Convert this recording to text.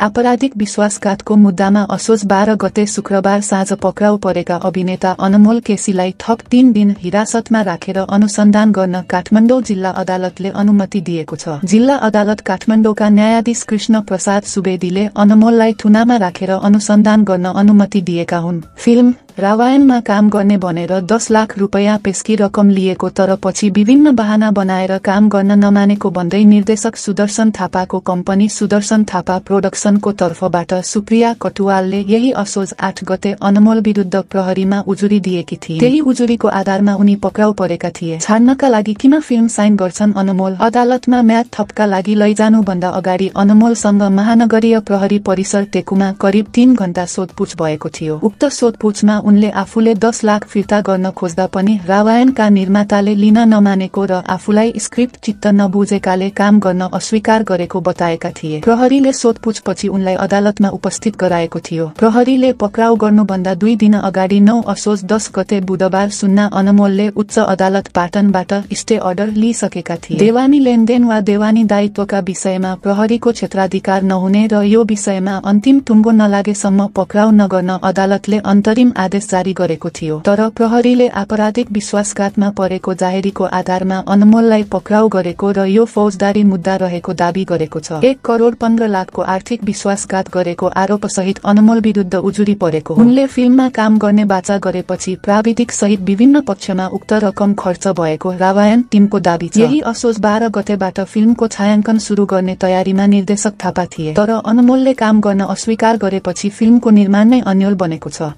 आपराधिक विश्वासघातको मुद्दामा असोज बाह्र गते शुक्रबार साँझ पक्राउ परेका अभिनेता अनमोल केसीलाई थप तीन दिन हिरासतमा राखेर अनुसन्धान गर्न काठमाडौँ जिल्ला अदालतले अनुमति दिएको छ जिल्ला अदालत काठमाडौँका न्यायाधीश कृष्ण प्रसाद सुवेदीले अनमोललाई थुनामा राखेर अनुसन्धान गर्न अनुमति दिएका हुन् फिल्म रामायणमा काम गर्ने भनेर दस लाख रुपियाँ पेस्की रकम लिएको तर पछि विभिन्न बहाना बनाएर काम गर्न नमानेको भन्दै निर्देशक सुदर्शन थापाको कम्पनी सुदर्शन थापा प्रोडक्सनको तर्फबाट सुप्रिया कटुवालले यही असोज आठ गते अनमोल विरुद्ध प्रहरीमा उजुरी दिएकी थिए त्यही उजुरीको आधारमा उनी पक्राउ परेका थिए छान्नका लागि किन फिल्म साइन गर्छन् अनमोल अदालतमा म्याद थपका लागि लैजानुभन्दा अगाडि अनमोलसँग महानगरीय प्रहरी परिसर टेकुमा करिब तीन घण्टा सोधपूछ भएको थियो उक्त सोधपुछमा उनले आफूले दस लाख फिर्ता गर्न खोज्दा पनि रावायणका निर्माताले लिन नमानेको र आफूलाई स्क्रिप्ट चित्त नबुझेकाले काम गर्न अस्वीकार गरेको बताएका थिए प्रहरीले सोधपुछपछि उनलाई अदालतमा उपस्थित गराएको थियो प्रहरीले पक्राउ गर्नुभन्दा दुई दिन अगाडि नौ असोज दस गते बुधबार सुन्ना अनमोलले उच्च अदालत पाटनबाट स्टे अर्डर लिइसकेका थिए देवानी लेनदेन वा देवानी दायित्वका विषयमा प्रहरीको क्षेत्राधिकार नहुने र यो विषयमा अन्तिम टुङ्गो नलागेसम्म पक्राउ नगर्न अदालतले अन्तरिम आदेश जारी गरेको थियो तर प्रहरीले आपराधिक विश्वासघातमा परेको जाहेरीको आधारमा अनमोललाई पक्राउ गरेको र यो फौजदारी मुद्दा रहेको दावी गरेको छ एक करोड पन्ध्र लाखको आर्थिक विश्वासघात गरेको आरोप सहित अनमोल विरुद्ध उजुरी परेको उनले फिल्ममा काम गर्ने बाचा गरेपछि प्राविधिक सहित विभिन्न पक्षमा उक्त रकम खर्च भएको रामायण टिमको दावी यही असोज बाह्र गतेबाट फिल्मको छायाङ्कन शुरू गर्ने तयारीमा निर्देशक थापा थिए तर अनमोलले काम गर्न अस्वीकार गरेपछि फिल्मको निर्माण नै अन्यल बनेको छ